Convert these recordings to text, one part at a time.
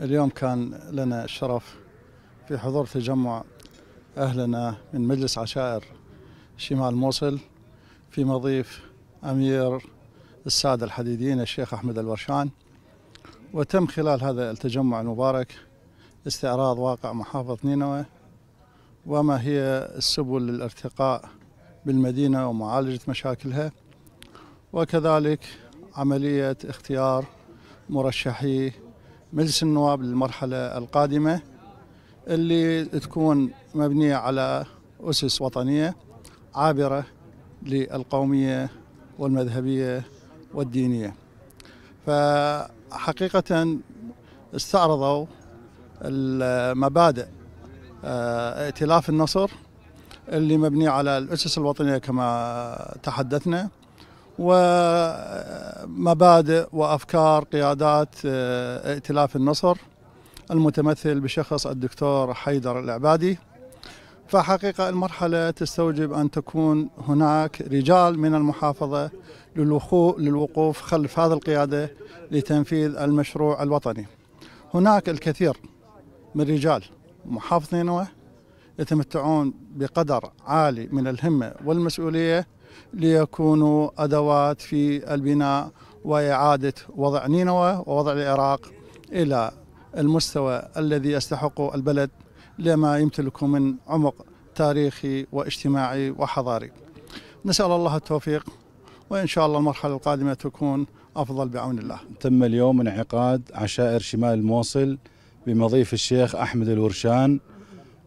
اليوم كان لنا الشرف في حضور تجمع أهلنا من مجلس عشائر شمال موصل في مضيف أمير السادة الحديديين الشيخ أحمد الورشان وتم خلال هذا التجمع المبارك استعراض واقع محافظة نينوى وما هي السبل للارتقاء بالمدينة ومعالجة مشاكلها وكذلك عملية اختيار مرشحي مجلس النواب للمرحلة القادمة اللي تكون مبنية على أسس وطنية عابرة للقومية والمذهبية والدينية فحقيقة استعرضوا المبادئ آه، ائتلاف النصر اللي مبني على الأسس الوطنية كما تحدثنا ومبادئ وافكار قيادات آه، ائتلاف النصر المتمثل بشخص الدكتور حيدر العبادي فحقيقة المرحلة تستوجب أن تكون هناك رجال من المحافظة للوقوف خلف هذه القيادة لتنفيذ المشروع الوطني هناك الكثير من رجال محافظين يتمتعون بقدر عالي من الهمة والمسؤولية ليكونوا أدوات في البناء وإعادة وضع نينوى ووضع العراق إلى المستوى الذي يستحقه البلد لما يمتلكه من عمق تاريخي واجتماعي وحضاري نسأل الله التوفيق وإن شاء الله المرحلة القادمة تكون أفضل بعون الله تم اليوم انعقاد عشائر شمال الموصل بمضيف الشيخ أحمد الورشان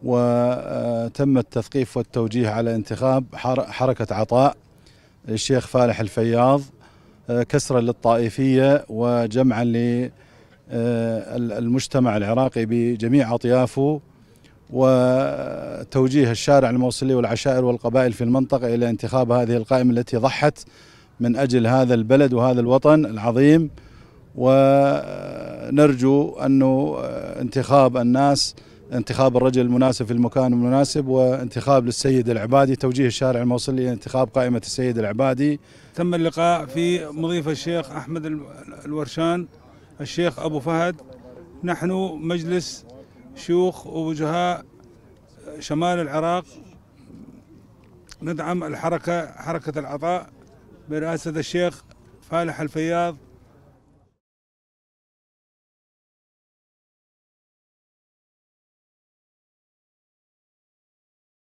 وتم التثقيف والتوجيه على انتخاب حركة عطاء الشيخ فالح الفياض آه، كسرا للطائفية وجمعا للمجتمع آه، العراقي بجميع أطيافه وتوجيه الشارع الموصلي والعشائر والقبائل في المنطقة إلى انتخاب هذه القائمة التي ضحت من أجل هذا البلد وهذا الوطن العظيم ونرجو أنه آه، انتخاب الناس انتخاب الرجل المناسب في المكان المناسب وانتخاب للسيد العبادي توجيه الشارع الموصلي انتخاب قائمة السيد العبادي تم اللقاء في مضيف الشيخ أحمد الورشان الشيخ أبو فهد نحن مجلس شيوخ ووجهاء شمال العراق ندعم الحركة حركة العطاء برئاسة الشيخ فالح الفياض